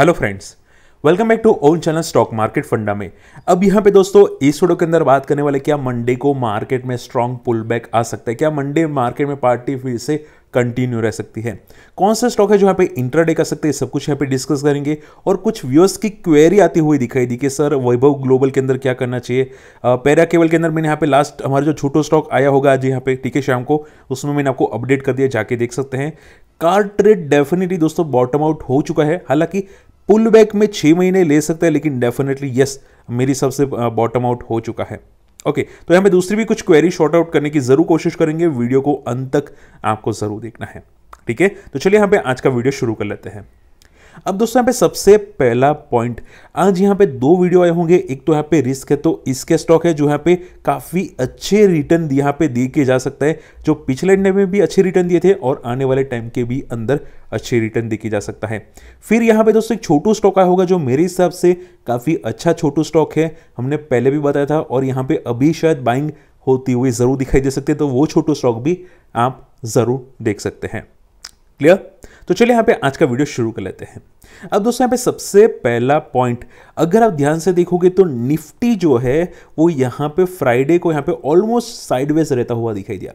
Hello friends welcome back to own channel stock market funda में अब यहाँ पे दोस्तों इस वीडियो के अंदर बात करने वाले क्या मंडे को मार्केट में स्ट्रॉन्ग पुल बैक आ सकता है क्या मंडे मार्केट में पार्टी फिर से कंटिन्यू रह सकती है कौन सा स्टॉक है जो यहाँ पे डे कर सकते हैं सब कुछ यहाँ पे डिस्कस करेंगे और कुछ व्यूअर्स की क्वेरी आती हुई दिखाई दी कि सर वैभव ग्लोबल के अंदर क्या करना चाहिए पैरा केवल के अंदर मैंने यहाँ पे लास्ट हमारा जो छोटो स्टॉक आया होगा आज यहाँ पे ठीक है शाम को उसमें मैंने आपको अपडेट कर दिया जाके देख सकते हैं कार ट्रेड डेफिनेटली दोस्तों बॉटम आउट हो चुका है हालांकि पुल बैक में छः महीने ले सकता है लेकिन डेफिनेटली यस मेरी सबसे बॉटम आउट हो चुका है ओके okay, तो यहाँ पे दूसरी भी कुछ क्वेरी शॉर्ट आउट करने की जरूर कोशिश करेंगे वीडियो को अंत तक आपको जरूर देखना है ठीक है तो चलिए यहाँ पे आज का वीडियो शुरू कर लेते हैं अब दोस्तों यहाँ पे सबसे पहला पॉइंट आज यहाँ पे दो वीडियो आए होंगे एक तो यहाँ पे रिस्क है तो इसके स्टॉक है जो यहाँ पे काफ़ी अच्छे रिटर्न यहाँ पे दे के जा सकता है जो पिछले इंडे में भी अच्छे रिटर्न दिए थे और आने वाले टाइम के भी अंदर अच्छे रिटर्न दे के जा सकता है फिर यहाँ पे दोस्तों एक छोटू स्टॉक आया होगा जो मेरे हिसाब से काफ़ी अच्छा छोटू स्टॉक है हमने पहले भी बताया था और यहाँ पे अभी शायद बाइंग होती हुई ज़रूर दिखाई दे सकती है तो वो छोटू स्टॉक भी आप ज़रूर देख सकते हैं क्लियर तो चलिए यहाँ पे आज का वीडियो शुरू कर लेते हैं अब दोस्तों यहाँ पे सबसे पहला पॉइंट अगर आप ध्यान से देखोगे तो निफ्टी जो है वो यहाँ पे फ्राइडे को यहाँ पे ऑलमोस्ट साइडवेज रहता हुआ दिखाई दिया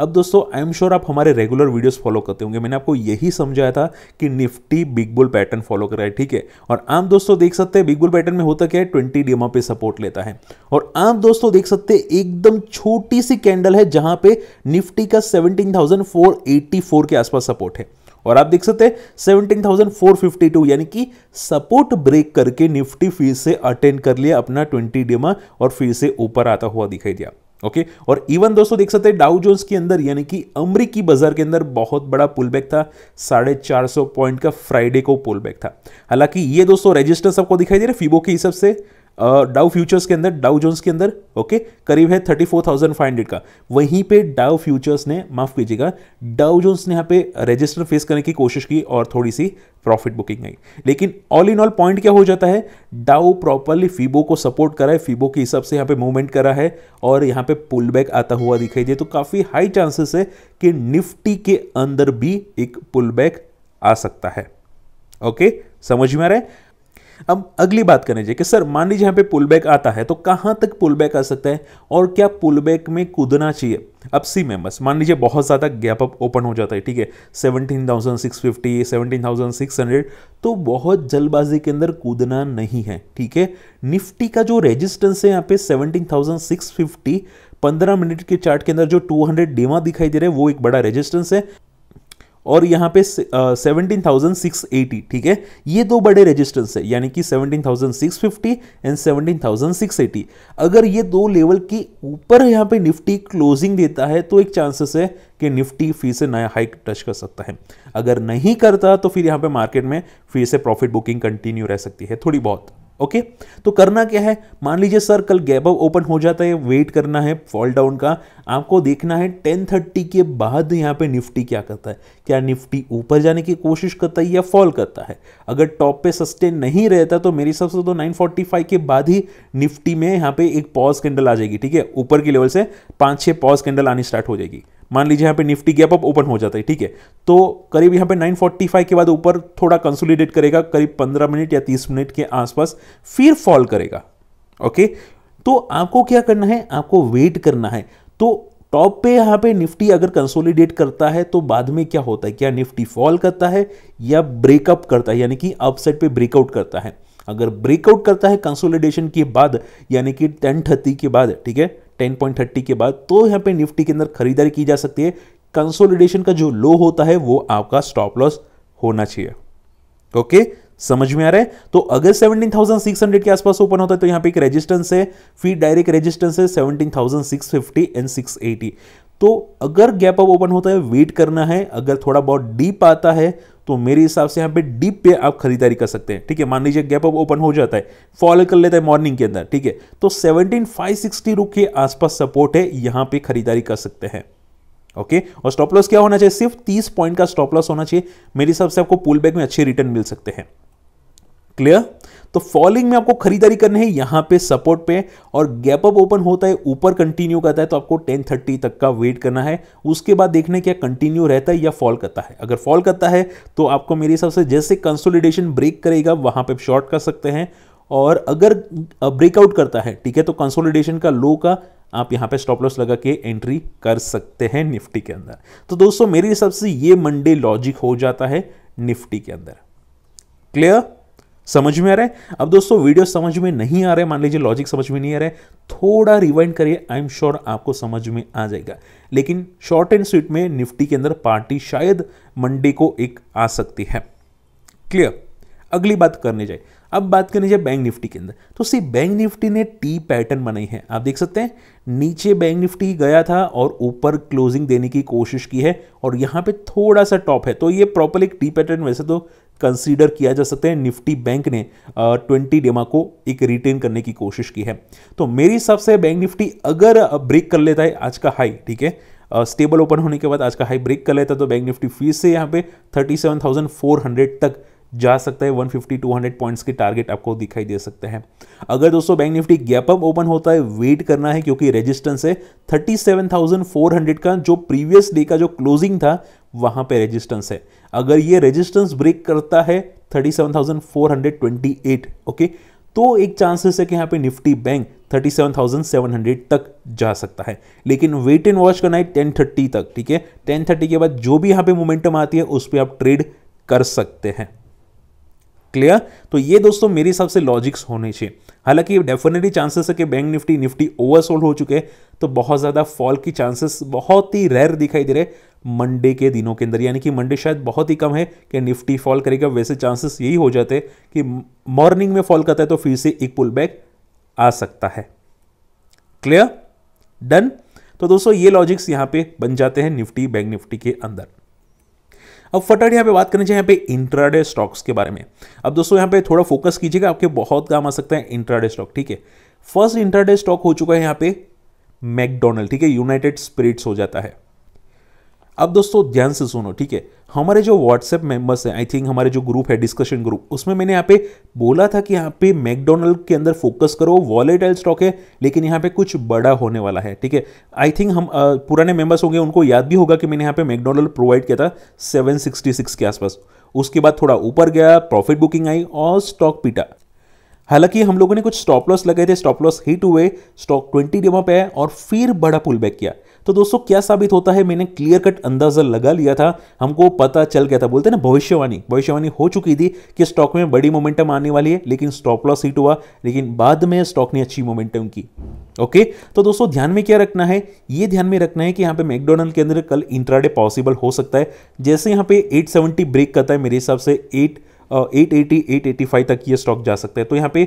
अब दोस्तों आई एम श्योर आप हमारे रेगुलर वीडियोस फॉलो करते होंगे मैंने आपको यही समझाया था कि Nifty big bull pattern follow कर रहा है ठीक है और आम दोस्तों देख सकते हैं बिग बुल पैटर्न में होता क्या है ट्वेंटी डीमा पे सपोर्ट लेता है और आम दोस्तों देख सकते हैं एकदम छोटी सी कैंडल है जहां पे निफ्टी का सेवनटीन के आसपास सपोर्ट है और आप देख सकते हैं 17,452 यानी कि सपोर्ट ब्रेक करके निफ्टी फिर से अटेंड कर लिया अपना 20 डेमा और फिर से ऊपर आता हुआ दिखाई दिया ओके okay? और इवन दोस्तों देख सकते हैं डाउ जोन्स के अंदर यानी कि अमरीकी बाजार के अंदर बहुत बड़ा पुलबैक था साढ़े चार पॉइंट का फ्राइडे को पुलबैक था हालांकि ये दोस्तों रेजिस्टेंस आपको दिखाई दे रहा है फीबो के हिसाब से डाउ फ्यूचर्स के अंदर डाउ जोन्स के अंदर ओके करीब है thirty four thousand five hundred का वहीं पे डाउ फ्यूचर्स ने माफ कीजिएगा डाउ जोन्स ने यहाँ पे रजिस्टर फेस करने की कोशिश की और थोड़ी सी प्रॉफिट बुकिंग आई लेकिन ऑल इन ऑल पॉइंट क्या हो जाता है डाउ प्रॉपरली फीबो को सपोर्ट करा है फीबो के हिसाब से यहाँ पे मूवमेंट करा है और यहाँ पे पुल बैक आता हुआ दिखाई दे तो काफ़ी हाई चांसेस है कि निफ्टी के अंदर भी एक पुल बैक आ सकता है ओके समझ में आ रहा है अब अगली बात करें कि सर मान लीजिए यहाँ पे पुल बैक आता है तो कहाँ तक पुल बैक आ सकता है और क्या पुल बैक में कूदना चाहिए अब सी में बस मान लीजिए बहुत ज़्यादा गैप अप ओपन हो जाता है ठीक है seventeen thousand six fifty seventeen thousand six hundred तो बहुत जल्दबाजी के अंदर कूदना नहीं है ठीक है निफ्टी का जो रेजिस्टेंस है यहाँ पे सेवनटीन थाउजेंड सिक्स फिफ्टी पंद्रह मिनट के चार्ट के अंदर जो 200 हंड्रेड डीमा दिखाई दे रहे हैं वो एक बड़ा रेजिस्टेंस है और यहाँ पे सेवनटीन थाउजेंड सिक्स एटी ठीक है ये दो बड़े रेजिस्टेंस है यानी कि seventeen thousand six fifty and seventeen thousand six eighty अगर ये दो लेवल के ऊपर यहाँ पे निफ्टी क्लोजिंग देता है तो एक चांसेस है कि निफ्टी फिर से नया हाइक टच कर सकता है अगर नहीं करता तो फिर यहाँ पे मार्केट में फिर से प्रॉफिट बुकिंग कंटिन्यू रह सकती है थोड़ी बहुत ओके तो करना क्या है मान लीजिए सर कल गैप अप ओपन हो जाता है वेट करना है फॉल डाउन का आपको देखना है टेन थर्टी के बाद यहाँ पे निफ्टी क्या करता है क्या निफ्टी ऊपर जाने की कोशिश करता है या फॉल करता है अगर टॉप पे सस्टेन नहीं रहता तो मेरे हिसाब से तो 945 के बाद ही निफ्टी में यहाँ पे एक पॉज कैंडल आ जाएगी ठीक है ऊपर के लेवल से पाँच छः पॉज कैंडल आनी स्टार्ट हो जाएगी मान लीजिए यहाँ पे निफ्टी गैप अप ओपन हो जाता है ठीक है तो करीब यहाँ पे 945 के बाद ऊपर थोड़ा कंसोलिडेट करेगा करीब 15 मिनट या 30 मिनट के आसपास फिर फॉल करेगा ओके तो आपको क्या करना है आपको वेट करना है तो टॉप पे यहाँ पे निफ्टी अगर कंसोलिडेट करता है तो बाद में क्या होता है क्या निफ्टी फॉल करता है या ब्रेकअप करता है यानी कि अपसाइड पर ब्रेकआउट करता है अगर ब्रेकआउट करता है कंसोलिडेशन के बाद यानी कि टेन थर्टी के बाद ठीक है 10.30 के बाद तो यहाँ पे निफ्टी के अंदर खरीदारी की जा सकती है कंसोलिडेशन का जो लो होता है वो आपका स्टॉप लॉस होना चाहिए ओके समझ में आ रहा है तो अगर 17,600 के आसपास ओपन होता है तो यहाँ पे एक रेजिस्टेंस है फिर डायरेक्ट रेजिस्टेंस है 17,650 एंड 680 तो अगर गैप अप ओपन होता है वेट करना है अगर थोड़ा बहुत डीप आता है तो मेरे हिसाब से यहाँ पे डीप पे आप खरीदारी कर सकते हैं ठीक है मान लीजिए गैप अप ओपन हो जाता है फॉलो कर लेता है मॉर्निंग के अंदर ठीक है तो 17560 रुक के आसपास सपोर्ट है यहाँ पे खरीदारी कर सकते हैं ओके और स्टॉप लॉस क्या होना चाहिए सिर्फ 30 पॉइंट का स्टॉप लॉस होना चाहिए मेरे हिसाब से आपको पुल बैक में अच्छे रिटर्न मिल सकते हैं क्लियर तो फॉलिंग में आपको खरीदारी करनी है यहाँ पे सपोर्ट पे और गैप अप ओपन होता है ऊपर कंटिन्यू करता है तो आपको 1030 तक का वेट करना है उसके बाद देखना है क्या कंटिन्यू रहता है या फॉल करता है अगर फॉल करता है तो आपको मेरे हिसाब से जैसे कंसोलिडेशन ब्रेक करेगा वहाँ पर शॉर्ट कर सकते हैं और अगर ब्रेकआउट करता है ठीक है तो कंसोलिडेशन का लो का आप यहां पे स्टॉप लॉस लगा के एंट्री कर सकते हैं निफ्टी के अंदर तो दोस्तों मेरे हिसाब से ये मंडे लॉजिक हो जाता है निफ्टी के अंदर क्लियर समझ में आ रहा है अब दोस्तों वीडियो समझ में नहीं आ रहा है मान लीजिए लॉजिक समझ में नहीं आ रहा है थोड़ा रिवाइंड करिए आई एम श्योर आपको समझ में आ जाएगा लेकिन शॉर्ट एंड स्वीट में निफ्टी के अंदर पार्टी शायद मंडे को एक आ सकती है क्लियर अगली बात करने जाए अब बात करनी चाहिए बैंक निफ्टी के अंदर तो सी बैंक निफ्टी ने टी पैटर्न बनाई है आप देख सकते हैं नीचे बैंक निफ्टी गया था और ऊपर क्लोजिंग देने की कोशिश की है और यहाँ पे थोड़ा सा टॉप है तो ये प्रॉपर एक टी पैटर्न वैसे तो कंसीडर किया जा सकता है निफ्टी बैंक ने ट्वेंटी डेमा को एक रिटेन करने की कोशिश की है तो मेरे हिसाब से बैंक निफ्टी अगर ब्रेक कर लेता है आज का हाई ठीक है स्टेबल ओपन होने के बाद आज का हाई ब्रेक कर लेता है तो बैंक निफ्टी फीस से यहाँ पे हंड्रेड तक जा सकता है 150 200 पॉइंट्स के टारगेट आपको दिखाई दे सकते हैं अगर दोस्तों bank Nifty gap up open होता है वेट करना है क्योंकि रेजिस्टेंस है 37,400 का जो प्रीवियस डे का जो क्लोजिंग था वहां पे रेजिस्टेंस है अगर ये रेजिस्टेंस ब्रेक करता है 37,428 ओके तो एक चांसेस है कि यहाँ पे निफ्टी बैंक 37,700 तक जा सकता है लेकिन वेट एंड वॉच करना है 1030 तक ठीक है 1030 के बाद जो भी यहाँ पे मोमेंटम आती है उस पर आप ट्रेड कर सकते हैं क्लियर तो ये दोस्तों मेरे हिसाब से लॉजिक्स होने चाहिए हालांकि डेफिनेटली चांसेस है कि बैंक निफ्टी निफ्टी ओवरसोल्ड हो चुके तो बहुत ज़्यादा फॉल की चांसेस बहुत ही रेयर दिखाई दे रहे मंडे के दिनों के अंदर यानी कि मंडे शायद बहुत ही कम है कि निफ्टी फॉल करेगा वैसे चांसेस यही हो जाते कि मॉर्निंग में फॉल करता है तो फिर से एक पुल बैक आ सकता है क्लियर डन तो दोस्तों ये लॉजिक्स यहाँ पे बन जाते हैं निफ्टी बैंक निफ्टी के अंदर अब फटाफट यहाँ पे बात करनी चाहिए यहाँ पे इंट्राडे स्टॉक्स के बारे में अब दोस्तों यहाँ पे थोड़ा फोकस कीजिएगा आपके बहुत काम आ सकता है इंट्राडे स्टॉक ठीक है फर्स्ट इंट्राडे स्टॉक हो चुका है यहाँ पे मैकडोनल्ड ठीक है यूनाइटेड स्पिरिट्स हो जाता है अब दोस्तों ध्यान से सुनो ठीक है हमारे जो व्हाट्सएप मेंबर्स हैं आई थिंक हमारे जो ग्रुप है डिस्कशन ग्रुप उसमें मैंने यहाँ पे बोला था कि यहाँ पे मैकडोनल्ड के अंदर फोकस करो वॉलेटाइल स्टॉक है लेकिन यहाँ पे कुछ बड़ा होने वाला है ठीक है आई थिंक हम आ, पुराने मेंबर्स होंगे उनको याद भी होगा कि मैंने यहाँ पे मैकडोनल्ड प्रोवाइड किया था सेवन के आसपास उसके बाद थोड़ा ऊपर गया प्रॉफिट बुकिंग आई और स्टॉक पीटा हालांकि हम लोगों ने कुछ स्टॉप लॉस लगाए थे स्टॉप लॉस हिट हुए स्टॉक ट्वेंटी डेमा पे आया और फिर बड़ा पुल बैक किया तो दोस्तों क्या साबित होता है मैंने क्लियर कट अंदाजा लगा लिया था हमको पता चल गया था बोलते ना भविष्यवाणी भविष्यवाणी हो चुकी थी कि स्टॉक में बड़ी मोमेंटम आने वाली है लेकिन स्टॉप लॉस हिट हुआ लेकिन बाद में स्टॉक ने अच्छी मोमेंटम की ओके तो दोस्तों ध्यान में क्या रखना है ये ध्यान में रखना है कि यहाँ पे मैकडोनल्ड के अंदर कल इंट्राडे पॉसिबल हो सकता है जैसे यहाँ पे एट ब्रेक करता है मेरे हिसाब से एट 880 885 तक ये स्टॉक जा सकता है तो यहाँ पे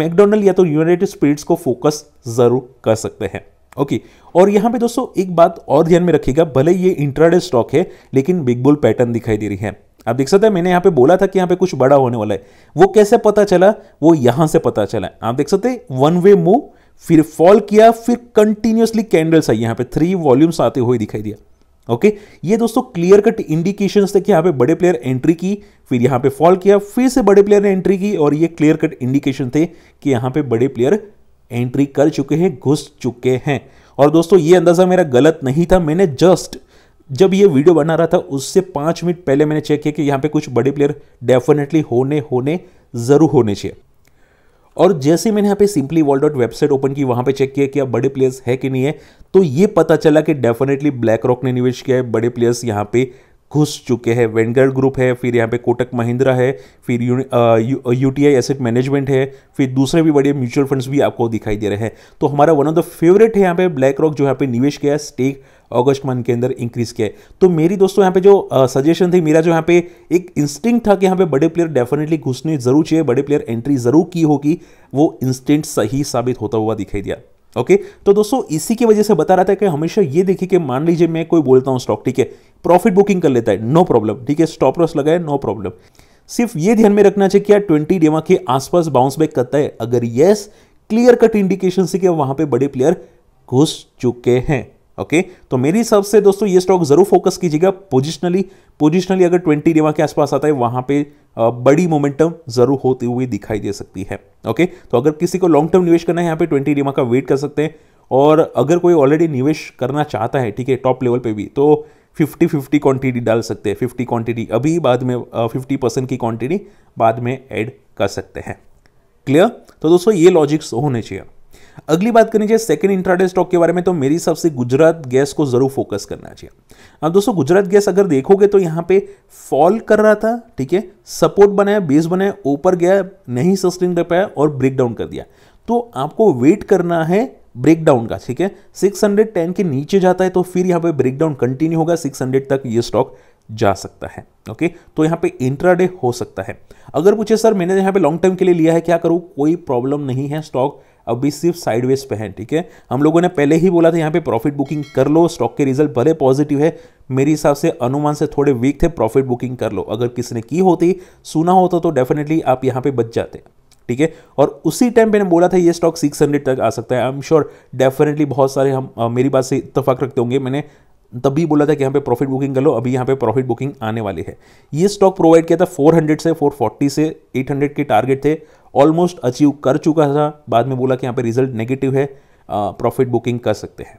मैकडोनल्ड या तो यूनाइटेड स्पिरिट्स को फोकस ज़रूर कर सकते हैं ओके और यहाँ पे दोस्तों एक बात और ध्यान में रखिएगा भले ये इंट्राडे स्टॉक है लेकिन बिग बुल पैटर्न दिखाई दे रही है आप देख सकते हैं मैंने यहाँ पे बोला था कि यहाँ पे कुछ बड़ा होने वाला है वो कैसे पता चला वो यहां से पता चला आप देख सकते वन वे मूव फिर फॉल किया फिर कंटिन्यूसली कैंडल्स आई यहाँ पे थ्री वॉल्यूम्स आते हुए दिखाई दिया ओके ये दोस्तों क्लियर कट इंडिकेशन थे कि यहां पे बड़े प्लेयर एंट्री की फिर यहां पे फॉल किया फिर से बड़े प्लेयर ने एंट्री की और ये क्लियर कट इंडिकेशन थे कि यहां पे बड़े प्लेयर एंट्री कर चुके हैं घुस चुके हैं और दोस्तों ये अंदाज़ा मेरा गलत नहीं था मैंने जस्ट जब ये वीडियो बना रहा था उससे पांच मिनट पहले मैंने चेक किया कि यहां पे कुछ बड़े प्लेयर डेफिनेटली होने होने ज़रूर होने चाहिए और जैसे मैंने यहाँ पे simply world dot website open की वहाँ पे चेक किया कि अब बड़े प्लेयर्स है कि नहीं है तो ये पता चला कि डेफिनेटली ब्लैक रॉक ने निवेश किया है बड़े प्लेयर्स यहाँ पे घुस चुके हैं वेंगर ग्रुप है फिर यहाँ पे कोटक महिंद्रा है फिर यू टी एसेट मैनेजमेंट है फिर दूसरे भी बड़े म्यूचुअल फंड्स भी आपको दिखाई दे रहे हैं तो हमारा वन ऑफ द फेवरेट है यहाँ पे ब्लैक रॉक जो यहाँ पे निवेश किया है स्टेक अगस्त मंथ के अंदर इंक्रीज किया तो मेरी दोस्तों यहाँ पे जो सजेशन थी मेरा जो यहाँ पे एक इंस्टिंग था कि यहाँ पे बड़े प्लेयर डेफिनेटली घुसने जरूर चाहिए बड़े प्लेयर एंट्री जरूर की होगी वो इंस्टेंट सही साबित होता हुआ दिखाई दिया ओके okay? तो दोस्तों इसी की वजह से बता रहा था कि हमेशा ये देखिए कि मान लीजिए मैं कोई बोलता हूँ स्टॉक ठीक है प्रॉफिट बुकिंग कर लेता है नो प्रॉब्लम ठीक है स्टॉप लॉस लगाए नो प्रॉब्लम सिर्फ ये ध्यान में रखना चाहिए कि यार ट्वेंटी डेवा के आसपास बाउंस बैक करता है अगर यस क्लियर कट इंडिकेशन से कि वहां पे बड़े प्लेयर घुस चुके हैं ओके तो मेरे हिसाब से दोस्तों ये स्टॉक जरूर फोकस कीजिएगा पोजिशनली पोजिशनली अगर ट्वेंटी रेवा के आसपास आता है वहां पे बड़ी मोमेंटम जरूर होती हुई दिखाई दे सकती है ओके तो अगर किसी को लॉन्ग टर्म निवेश करना है यहाँ पे ट्वेंटी रेवा का वेट कर सकते हैं और अगर कोई ऑलरेडी निवेश करना चाहता है ठीक है टॉप लेवल पे भी तो 50 50 क्वांटिटी डाल सकते हैं 50 क्वांटिटी अभी बाद में फिफ्टी परसेंट की क्वांटिटी बाद में ऐड कर सकते हैं क्लियर तो दोस्तों ये लॉजिक्स होने चाहिए अगली बात करनी चाहिए सेकंड इंट्राडे स्टॉक के बारे में तो मेरी सबसे गुजरात गैस को जरूर फोकस करना चाहिए अब दोस्तों गुजरात गैस अगर देखोगे तो यहाँ पे फॉल कर रहा था ठीक है सपोर्ट बनाया बेस बनाया ऊपर गया नहीं सस्टेन कर पाया और ब्रेकडाउन कर दिया तो आपको वेट करना है ब्रेकडाउन का ठीक है 610 के नीचे जाता है तो फिर यहाँ पे ब्रेकडाउन कंटिन्यू होगा 600 तक ये स्टॉक जा सकता है ओके तो यहाँ पे इंट्राडे हो सकता है अगर पूछे सर मैंने यहाँ पे लॉन्ग टर्म के लिए लिया है क्या करूँ कोई प्रॉब्लम नहीं है स्टॉक अभी भी सिर्फ साइडवेज पे हैं ठीक है हम लोगों ने पहले ही बोला था यहाँ पे प्रॉफिट बुकिंग कर लो स्टॉक के रिजल्ट भले पॉजिटिव है मेरे हिसाब से अनुमान से थोड़े वीक थे प्रॉफिट बुकिंग कर लो अगर किसी ने की होती सुना होता तो डेफिनेटली आप यहाँ पे बच जाते ठीक है और उसी टाइम मैंने बोला था ये स्टॉक सिक्स तक आ सकता है आई एम श्योर डेफिनेटली बहुत सारे हम आ, मेरी बात से इतफाक रखते होंगे मैंने तब भी बोला था कि यहाँ पे प्रॉफिट बुकिंग कर लो अभी यहाँ पे प्रॉफिट बुकिंग आने वाली है ये स्टॉक प्रोवाइड किया था 400 से 440 से 800 के टारगेट थे ऑलमोस्ट अचीव कर चुका था बाद में बोला कि यहाँ पे रिजल्ट नेगेटिव है प्रॉफिट बुकिंग कर सकते हैं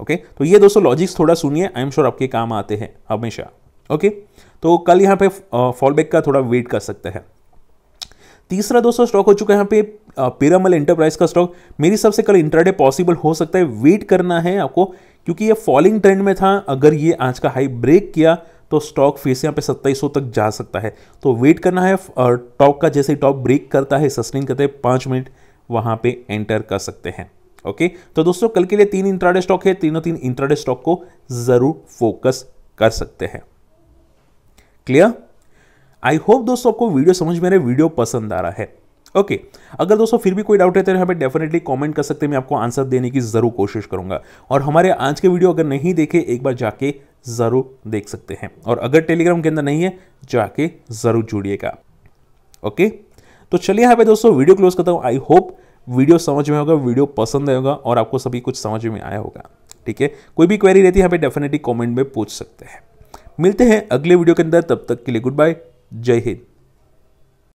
ओके okay? तो ये दोस्तों लॉजिक्स थोड़ा सुनिए आई एम श्योर आपके काम आते हैं हमेशा ओके okay? तो कल यहाँ पे फॉलबैक का थोड़ा वेट कर सकते हैं तीसरा दोस्तों स्टॉक हो चुका है यहाँ पे पिरामल एंटरप्राइज का स्टॉक मेरी हिसाब से कल इंटरडे पॉसिबल हो सकता है वेट करना है आपको क्योंकि ये फॉलिंग ट्रेंड में था अगर ये आज का हाई ब्रेक किया तो स्टॉक फिर से यहाँ पे सत्ताईस तक जा सकता है तो वेट करना है और टॉप का जैसे टॉप ब्रेक करता है सस्टेन करते हैं पाँच मिनट वहाँ पे एंटर कर सकते हैं ओके तो दोस्तों कल के लिए तीन इंट्राडे स्टॉक है तीनों तीन इंट्राडे स्टॉक को ज़रूर फोकस कर सकते हैं क्लियर आई होप दोस्तों आपको वीडियो समझ में रहे वीडियो पसंद आ रहा है ओके okay. अगर दोस्तों फिर भी कोई डाउट है तो यहाँ पे डेफिनेटली कमेंट कर सकते हैं मैं आपको आंसर देने की ज़रूर कोशिश करूंगा और हमारे आज के वीडियो अगर नहीं देखे एक बार जाके ज़रूर देख सकते हैं और अगर टेलीग्राम के अंदर नहीं है जाके ज़रूर जुड़िएगा ओके तो चलिए यहाँ पे दोस्तों वीडियो क्लोज करता हूँ आई होप वीडियो समझ में होगा वीडियो पसंद आएगा और आपको सभी कुछ समझ में आया होगा ठीक है कोई भी क्वेरी रहती है यहाँ पे डेफिनेटली कमेंट में पूछ सकते हैं मिलते हैं अगले वीडियो के अंदर तब तक के लिए गुड बाय जय हिंद